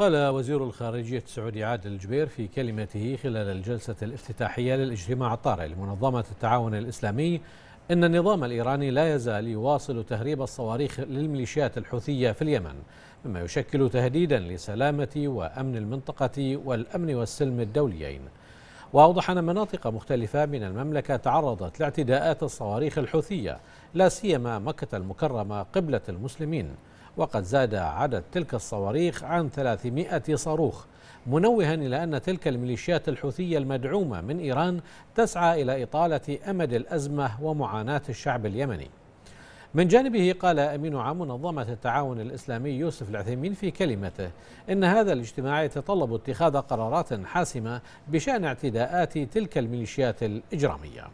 قال وزير الخارجية السعودي عادل الجبير في كلمته خلال الجلسة الافتتاحية للاجتماع الطارئ لمنظمة التعاون الإسلامي إن النظام الإيراني لا يزال يواصل تهريب الصواريخ للميليشيات الحوثية في اليمن مما يشكل تهديدا لسلامة وأمن المنطقة والأمن والسلم الدوليين وأوضح أن مناطق مختلفة من المملكة تعرضت لاعتداءات الصواريخ الحوثية لا سيما مكة المكرمة قبلة المسلمين وقد زاد عدد تلك الصواريخ عن 300 صاروخ منوها إلى أن تلك الميليشيات الحوثية المدعومة من إيران تسعى إلى إطالة أمد الأزمة ومعاناة الشعب اليمني من جانبه قال أمين عام منظمة التعاون الإسلامي يوسف العثيمين في كلمته إن هذا الاجتماع يتطلب اتخاذ قرارات حاسمة بشأن اعتداءات تلك الميليشيات الإجرامية